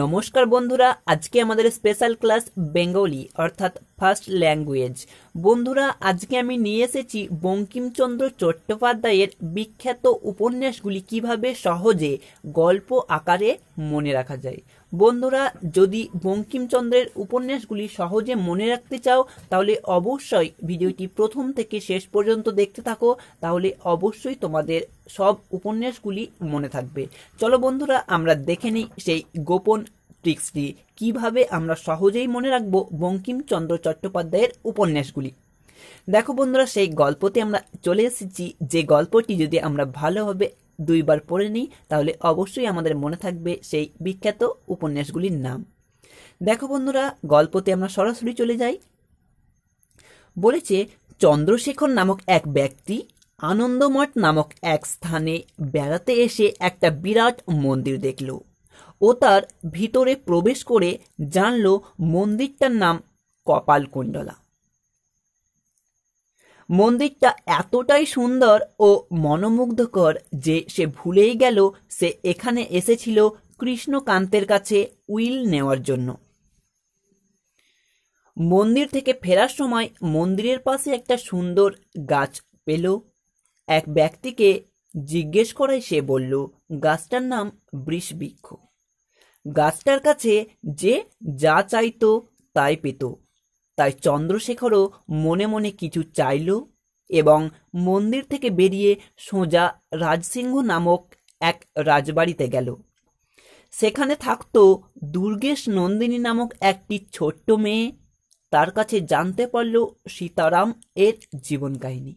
নমস্কার বন্ধুরা আজকে আমাদের স্পেশাল ক্লাস বেঙ্গলি অর্থাৎ ফার্স্ট ল্যাঙ্গুয়েজ বন্ধুরা আজকে আমি নিয়ে এসেছি বঙ্কিমচন্দ্র চট্টোপাধ্যায়ের বিখ্যাত উপন্যাসগুলি কিভাবে সহজে গল্প আকারে মনে রাখা যায় বন্ধুরা যদি বঙ্কিমচন্দ্রের উপন্যাসগুলি সহজে মনে রাখতে চাও তাহলে অবশ্যই ভিডিওটি প্রথম থেকে শেষ পর্যন্ত দেখতে থাকো তাহলে অবশ্যই তোমাদের সব উপন্যাসগুলি মনে থাকবে চলো বন্ধুরা আমরা দেখে নিই সেই গোপন ট্রিক্সটি কিভাবে আমরা সহজেই মনে রাখবো বঙ্কিমচন্দ্র চট্টোপাধ্যায়ের উপন্যাসগুলি দেখো বন্ধুরা সেই গল্পতে আমরা চলে এসেছি যে গল্পটি যদি আমরা ভালোভাবে দুইবার পড়ে নিই তাহলে অবশ্যই আমাদের মনে থাকবে সেই বিখ্যাত উপন্যাসগুলির নাম দেখো বন্ধুরা গল্পতে আমরা সরাসরি চলে যাই বলেছে চন্দ্রশেখর নামক এক ব্যক্তি আনন্দমঠ নামক এক স্থানে বেড়াতে এসে একটা বিরাট মন্দির দেখল ও তার ভিতরে প্রবেশ করে জানল মন্দিরটার নাম কপালকুণ্ডলা মন্দিরটা এতটাই সুন্দর ও মনোমুগ্ধকর যে সে ভুলেই গেল সে এখানে এসেছিল কৃষ্ণকান্তের কাছে উইল নেওয়ার জন্য মন্দির থেকে ফেরার সময় মন্দিরের পাশে একটা সুন্দর গাছ পেল এক ব্যক্তিকে জিজ্ঞেস করায় সে বলল গাছটার নাম বৃষবৃক্ষ গাছটার কাছে যে যা চাইতো তাই পেত তাই চন্দ্রশেখরও মনে মনে কিছু চাইল এবং মন্দির থেকে বেরিয়ে সোজা রাজসিংহ নামক এক রাজবাড়িতে গেল সেখানে থাকত দুর্গেশ নন্দিনী নামক একটি ছোট্ট মেয়ে তার কাছে জানতে পারল সীতারাম এর জীবন কাহিনী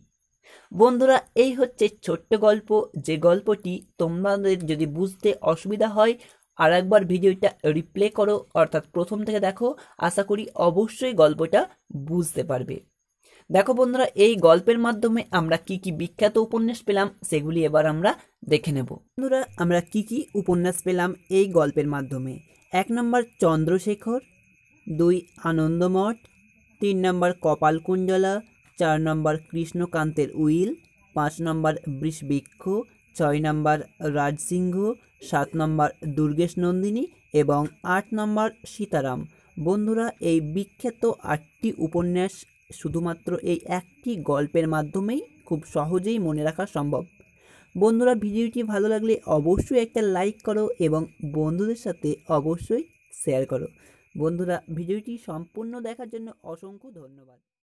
বন্ধুরা এই হচ্ছে ছোট্ট গল্প যে গল্পটি তোমাদের যদি বুঝতে অসুবিধা হয় আর একবার ভিডিওটা রিপ্লে করো অর্থাৎ প্রথম থেকে দেখো আশা করি অবশ্যই গল্পটা বুঝতে পারবে দেখো বন্ধুরা এই গল্পের মাধ্যমে আমরা কি কি বিখ্যাত উপন্যাস পেলাম সেগুলি এবার আমরা দেখে নেব বন্ধুরা আমরা কি কি উপন্যাস পেলাম এই গল্পের মাধ্যমে এক নম্বর চন্দ্রশেখর দুই আনন্দমঠ তিন নম্বর কপালকুঞ্জলা চার নম্বর কৃষ্ণকান্তের উইল পাঁচ নম্বর বৃষবৃক্ষ ছয় নম্বর রাজসিংহ সাত নম্বর দুর্গেশ নন্দিনী এবং আট নম্বর সীতারাম বন্ধুরা এই বিখ্যাত আটটি উপন্যাস শুধুমাত্র এই একটি গল্পের মাধ্যমেই খুব সহজেই মনে রাখা সম্ভব বন্ধুরা ভিডিওটি ভালো লাগলে অবশ্যই একটা লাইক করো এবং বন্ধুদের সাথে অবশ্যই শেয়ার করো বন্ধুরা ভিডিওটি সম্পূর্ণ দেখার জন্য অসংখ্য ধন্যবাদ